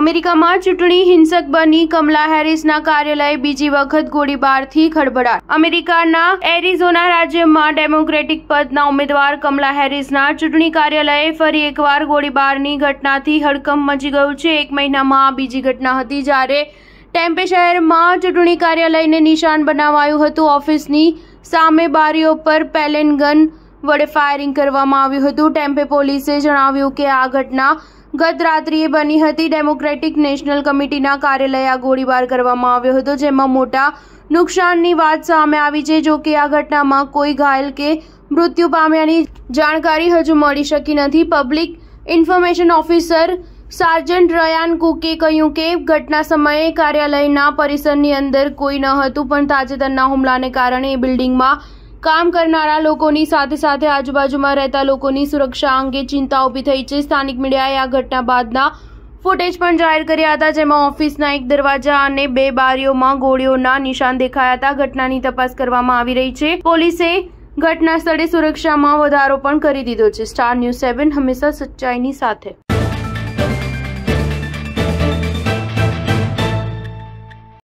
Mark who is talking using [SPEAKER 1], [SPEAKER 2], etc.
[SPEAKER 1] અમેરિકામાં ચૂંટણી હિંસક બની કમલા હેરિસના કાર્યાલય બીજી વખત ગોળીબારથી ખળભળાટ અમેરિકાના એરિઝોના રાજ્યમાં ડેમોક્રેટિક પદના ઉમેદવાર કમલા હેરિસના ચૂંટણી કાર્યાલયે ફરી એકવાર ગોળીબારની ઘટનાથી હડકંપ મચી ગયું છે એક મહિનામાં બીજી ઘટના હતી જ્યારે ટેમ્પે શહેરમાં ચૂંટણી કાર્યાલયને નિશાન બનાવાયું હતું ઓફિસની સામે બારીઓ પર પેલેન ગન વરિફાઈંગ કરવામાં આવ્યું હતું ટેમ્પે પોલીસે જણાવ્યું કે આ ઘટના ગદરાત્રીએ બની હતી ડેમોક્રેટિક નેશનલ કમિટીના કાર્યાલયા ગોળીબાર કરવામાં આવ્યો હતો જેમાં મોટા નુકસાનની વાત સામે આવી છે જો કે આ ઘટનામાં કોઈ ઘાયલ કે મૃત્યુ પામ્યાની જાણકારી હજુ મળી सकी નથી public information officer sergeant Ryan કુકે કહ્યું કે ઘટના સમયે કાર્યાલયના પરિસરની અંદર કોઈ ન હતું પણ તાજેતરમાં હુમલાને કારણે બિલ્ડિંગમાં કામ કરનારા લોકોની સાથે સાથે આજુબાજુમાં રહેતા લોકોની સુરક્ષા અંગે ચિંતા ઊભી થઈ છે સ્થાનિક મીડિયાએ આ ઘટના બાદના ફૂટેજ પણ જાહેર કર્યા હતા જેમાં ઓફિસના એક દરવાજા અને બે બારીઓમાં ગોળીઓના નિશાન દેખાયા હતા ઘટનાની તપાસ કરવામાં આવી રહી છે પોલીસે ઘટના સ્થળે સુરક્ષામાં વધારો પણ કરી દીધો છે સ્ટાર ન્યૂઝ સેવન હંમેશા સચ્ચાઈની સાથે